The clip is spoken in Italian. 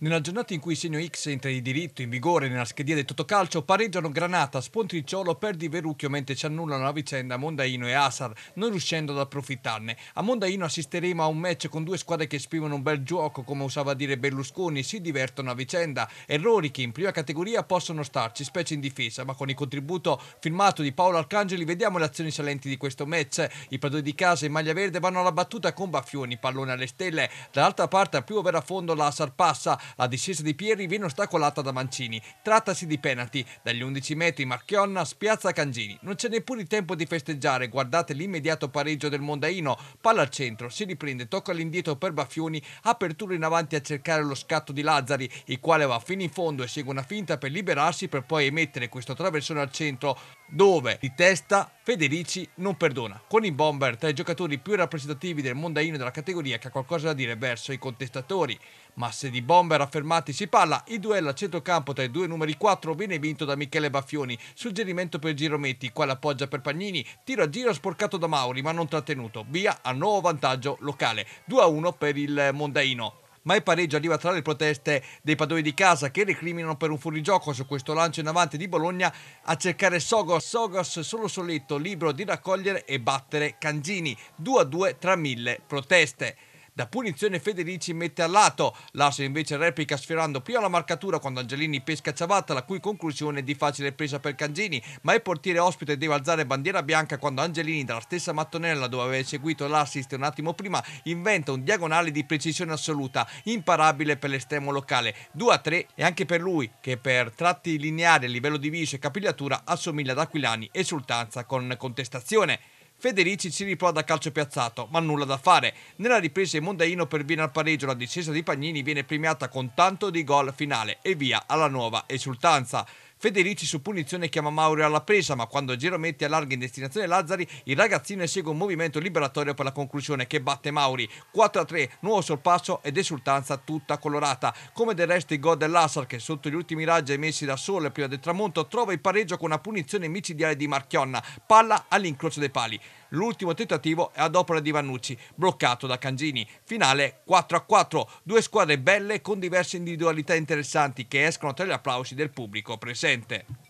Nella giornata in cui il segno X entra di diritto in vigore nella schedina del Totocalcio, pareggiano Granata, Spontricciolo, Perdi Verucchio mentre ci annullano la vicenda Mondaino e Asar, non riuscendo ad approfittarne. A Mondaino assisteremo a un match con due squadre che esprimono un bel gioco, come usava dire Berlusconi, si divertono a vicenda. Errori che in prima categoria possono starci, specie in difesa, ma con il contributo firmato di Paolo Arcangeli vediamo le azioni salenti di questo match. I padroni di casa in maglia verde vanno alla battuta con Baffioni, pallone alle stelle. Dall'altra parte, più ovvero a fondo, l'Asar Asar passa la discesa di Pieri viene ostacolata da Mancini. Trattasi di penalty. Dagli 11 metri Marchionna spiazza Cangini. Non c'è neppure il tempo di festeggiare. Guardate l'immediato pareggio del Mondaino. Palla al centro, si riprende, tocca all'indietro per Baffioni. Apertura in avanti a cercare lo scatto di Lazzari, il quale va fino in fondo e segue una finta per liberarsi per poi emettere questo traversone al centro dove di testa Federici non perdona. Con i bomber tra i giocatori più rappresentativi del Mondaino della categoria che ha qualcosa da dire verso i contestatori. Ma se di bomber affermati si parla, il duello a centrocampo tra i due numeri 4 viene vinto da Michele Baffioni, suggerimento per Girometti, quale appoggia per Pagnini, tiro a giro sporcato da Mauri ma non trattenuto, via a nuovo vantaggio locale, 2-1 per il Mondaino ma il pareggio arriva tra le proteste dei padroni di casa che recriminano per un fuorigioco su questo lancio in avanti di Bologna a cercare Sogos. Sogos solo soletto, libero di raccogliere e battere Cangini. 2-2 tra mille proteste da punizione Federici mette a lato. Lasso invece replica sfiorando prima la marcatura quando Angelini pesca Ciabatta la cui conclusione è di facile presa per Cangini, ma il portiere ospite deve alzare bandiera bianca quando Angelini dalla stessa mattonella dove aveva eseguito l'assist un attimo prima inventa un diagonale di precisione assoluta, imparabile per l'estremo locale. 2 a 3 e anche per lui che per tratti lineari a livello di viso e capigliatura assomiglia ad Aquilani esultanza con contestazione. Federici ci riprova a calcio piazzato, ma nulla da fare. Nella ripresa in Mondaino perviene al pareggio la discesa di Pagnini viene premiata con tanto di gol finale e via alla nuova esultanza. Federici su punizione chiama Mauro alla presa, ma quando Gerometti allarga in destinazione Lazzari, il ragazzino esegue un movimento liberatorio per la conclusione che batte Mauri. 4-3, nuovo sorpasso ed esultanza tutta colorata. Come del resto i gol dell'Assar che sotto gli ultimi raggi emessi da sole prima del tramonto trova il pareggio con una punizione micidiale di Marchionna, palla all'incrocio dei pali l'ultimo tentativo è ad opera di Vannucci, bloccato da Cangini. Finale 4-4, a due squadre belle con diverse individualità interessanti che escono tra gli applausi del pubblico presente.